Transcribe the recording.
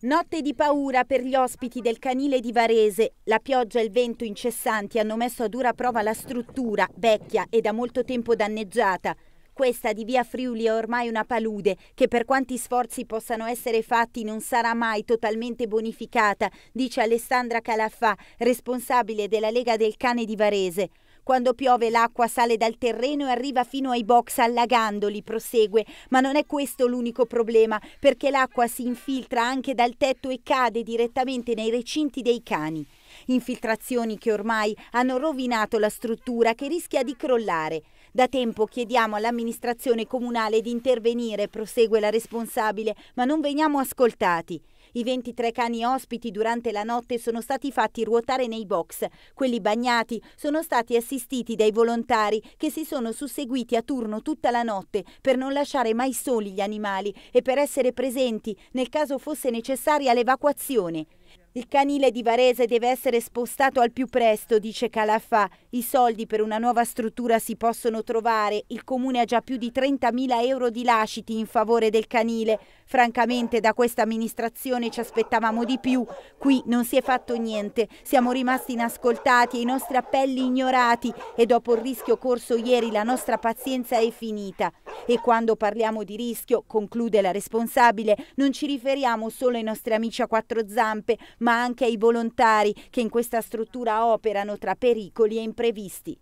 Notte di paura per gli ospiti del canile di Varese. La pioggia e il vento incessanti hanno messo a dura prova la struttura, vecchia e da molto tempo danneggiata. Questa di via Friuli è ormai una palude che per quanti sforzi possano essere fatti non sarà mai totalmente bonificata, dice Alessandra Calaffà, responsabile della Lega del Cane di Varese. Quando piove l'acqua sale dal terreno e arriva fino ai box allagandoli, prosegue, ma non è questo l'unico problema, perché l'acqua si infiltra anche dal tetto e cade direttamente nei recinti dei cani. Infiltrazioni che ormai hanno rovinato la struttura che rischia di crollare. Da tempo chiediamo all'amministrazione comunale di intervenire, prosegue la responsabile, ma non veniamo ascoltati. I 23 cani ospiti durante la notte sono stati fatti ruotare nei box. Quelli bagnati sono stati assistiti dai volontari che si sono susseguiti a turno tutta la notte per non lasciare mai soli gli animali e per essere presenti nel caso fosse necessaria l'evacuazione. Il canile di Varese deve essere spostato al più presto, dice Calaffà. I soldi per una nuova struttura si possono trovare. Il comune ha già più di 30.000 euro di lasciti in favore del canile. Francamente da questa amministrazione ci aspettavamo di più. Qui non si è fatto niente. Siamo rimasti inascoltati e i nostri appelli ignorati e dopo il rischio corso ieri la nostra pazienza è finita. E quando parliamo di rischio, conclude la responsabile, non ci riferiamo solo ai nostri amici a quattro zampe, ma anche ai volontari che in questa struttura operano tra pericoli e imprevisti.